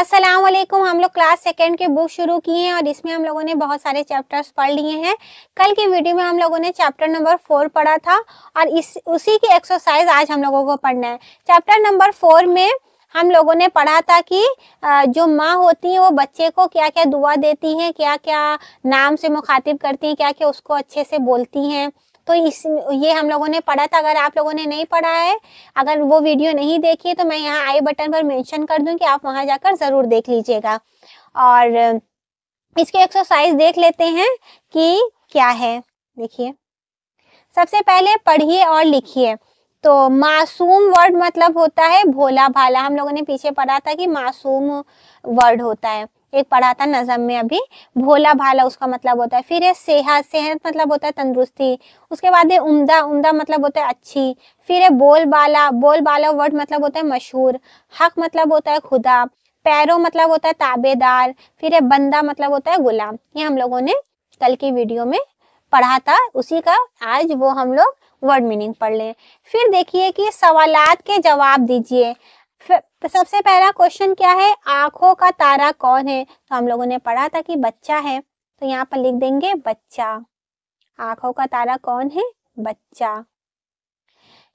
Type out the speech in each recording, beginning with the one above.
अस्सलाम वालेकुम हम लोग क्लास सेकेंड के बुक शुरू किए हैं और इसमें हम लोगों ने बहुत सारे चैप्टर्स पढ़ लिए हैं कल की वीडियो में हम लोगों ने चैप्टर नंबर फोर पढ़ा था और इस उसी की एक्सरसाइज आज हम लोगों को पढ़ना है चैप्टर नंबर फोर में हम लोगों ने पढ़ा था कि जो माँ होती है वो बच्चे को क्या क्या दुआ देती हैं क्या क्या नाम से मुखातिब करती हैं क्या क्या उसको अच्छे से बोलती हैं तो इस ये हम लोगों ने पढ़ा था अगर आप लोगों ने नहीं पढ़ा है अगर वो वीडियो नहीं देखी है तो मैं यहाँ आई बटन पर मेंशन कर दूँ कि आप वहाँ जाकर ज़रूर देख लीजिएगा और इसके एक्सरसाइज देख लेते हैं कि क्या है देखिए सबसे पहले पढ़िए और लिखिए तो मासूम वर्ड मतलब होता है भोला भाला हम लोगों ने पीछे पढ़ा था कि मासूम वर्ड होता है एक पढ़ा था नजम में अभी भोला भाला उसका मतलब होता है फिर है सेहत सेहत मतलब होता है तंदुरुस्ती उसके बाद है उमदा उमदा मतलब होता है अच्छी फिर है बोल बाला बोल बाला वर्ड मतलब होता है मशहूर हक मतलब होता है खुदा पैरों मतलब होता है ताबेदार फिर है बंदा मतलब होता है गुलाम ये हम लोगों ने कल की वीडियो में पढ़ा था उसी का आज वो हम लोग वर्ड मीनिंग पढ़ लें फिर देखिए कि सवालात के जवाब दीजिए तो सबसे पहला क्वेश्चन क्या है आंखों का तारा कौन है तो हम लोगों ने पढ़ा था कि बच्चा है तो यहाँ पर लिख देंगे बच्चा आंखों का तारा कौन है बच्चा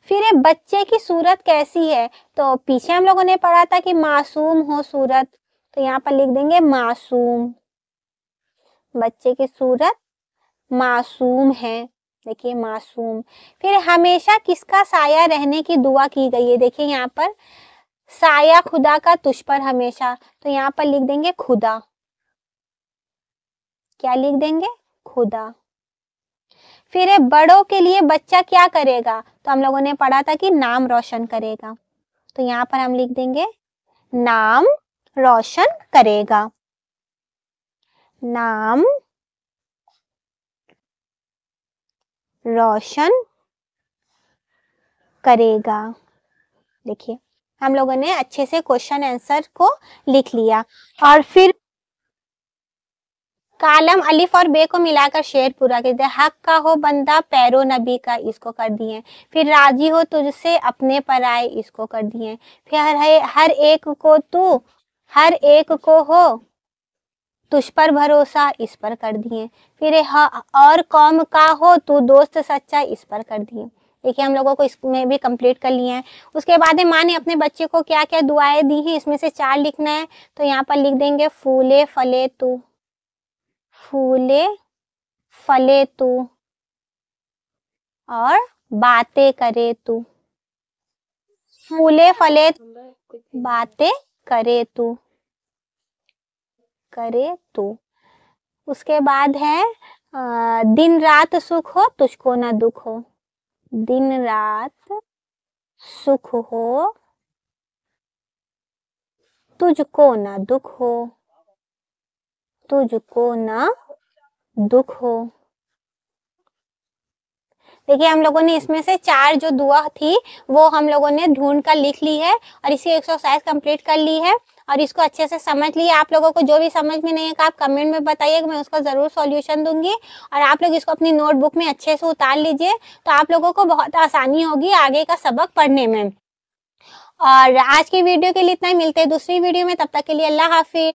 फिर ये बच्चे की सूरत कैसी है तो पीछे हम लोगों ने पढ़ा था कि मासूम हो सूरत तो यहाँ पर लिख देंगे मासूम बच्चे की सूरत मासूम है देखिए मासूम फिर हमेशा किसका साया रहने की दुआ की गई है देखिए यहाँ पर साया खुदा का तुझ पर हमेशा तो यहाँ पर लिख देंगे खुदा क्या लिख देंगे खुदा फिर बड़ों के लिए बच्चा क्या करेगा तो हम लोगों ने पढ़ा था कि नाम रोशन करेगा तो यहाँ पर हम लिख देंगे नाम रोशन करेगा नाम रोशन करेगा देखिए हम लोगों ने अच्छे से क्वेश्चन आंसर को लिख लिया और फिर कालम अलिफ और बे को मिलाकर शेर पूरा कर दिया हक का हो बंदा पैरो नबी का इसको कर दिए फिर राजी हो तुझसे अपने पर आए इसको कर दिए फिर हर, हर एक को तू हर एक को हो तुझ पर भरोसा इस पर कर दिए फिर और कौम का हो तू दोस्त सच्चा इस पर कर दिए देखिए हम लोगों को इसमें भी कंप्लीट कर लिए हैं उसके बाद माँ ने अपने बच्चे को क्या क्या दुआएं दी हैं इसमें से चार लिखना है तो यहाँ पर लिख देंगे फूले फले तू फूले फले तू और बातें करे तू फूले फले बातें करे तू करे तू उसके बाद है आ, दिन रात सुख हो तुझको ना दुख हो दिन रात सुख हो तुझको ना दुख हो तुझको ना दुख हो देखिए हम लोगों ने इसमें से चार जो दुआ थी वो हम लोगों ने ढूंढ कर लिख ली है और इसी एक्सरसाइज कंप्लीट कर ली है और इसको अच्छे से समझ लिए आप लोगों को जो भी समझ में नहीं है आप कमेंट में बताइएगा मैं उसका ज़रूर सॉल्यूशन दूंगी और आप लोग इसको अपनी नोटबुक में अच्छे से उतार लीजिए तो आप लोगों को बहुत आसानी होगी आगे का सबक पढ़ने में और आज की वीडियो के लिए इतना ही मिलते हैं दूसरी वीडियो में तब तक के लिए अल्लाह हाफिज